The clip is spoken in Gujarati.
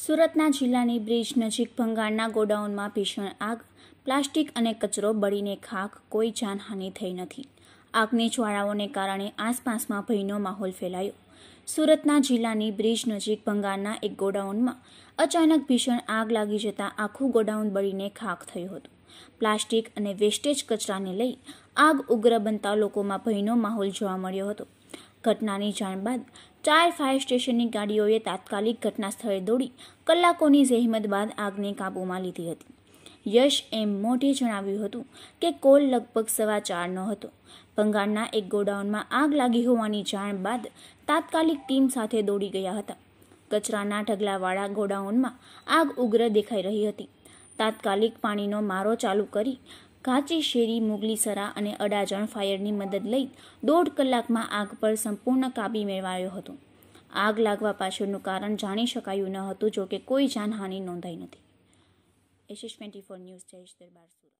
સુરતના જિલ્લાની બ્રિજ નજીક ભંગાણના ગોડાઉનમાં ભીષણ આગ પ્લાસ્ટિક અને કચરો બળીને ખાખ કોઈ જાનહાનિ થઈ નથી આગની જ્વાળાઓને કારણે આસપાસમાં ભયનો માહોલ ફેલાયો સુરતના જિલ્લાની બ્રિજ નજીક ભંગાણના એક ગોડાઉનમાં અચાનક ભીષણ આગ લાગી જતા આખું ગોડાઉન બળીને ખાખ થયું હતું પ્લાસ્ટિક અને વેસ્ટેજ કચરાને લઈ આગ ઉગ્ર બનતા લોકોમાં ભયનો માહોલ જોવા મળ્યો હતો ઘટનાની જાણ બાદ ચાર ફાયર સ્ટેશનની ગાડીઓએ તાત્કાલિક ઘટના સ્થળે દોડી કલાકોની જહેમત બાદ આગને કાબૂમાં લીધી હતી યશ એમ મોઢે જણાવ્યું હતું કે કોલ લગભગ સવા ચારનો હતો બંગાળના એક ગોડાઉનમાં આગ લાગી હોવાની જાણ બાદ તાત્કાલિક ટીમ સાથે દોડી ગયા હતા કચરાના ઢગલાવાળા ગોડાઉનમાં આગ ઉગ્ર દેખાઈ રહી હતી તાત્કાલિક પાણીનો મારો ચાલુ કરી કાચી શેરી મુગલીસરા અને અડાજણ ફાયરની મદદ લઈ દોઢ કલાકમાં આગ પર સંપૂર્ણ કાબી મેળવાયો હતો આગ લાગવા પાછળનું કારણ જાણી શકાયું ન હતું જોકે કોઈ જાનહાનિ નોંધાઈ નથી એશિસ twenty four news Jayesh Darbar Surat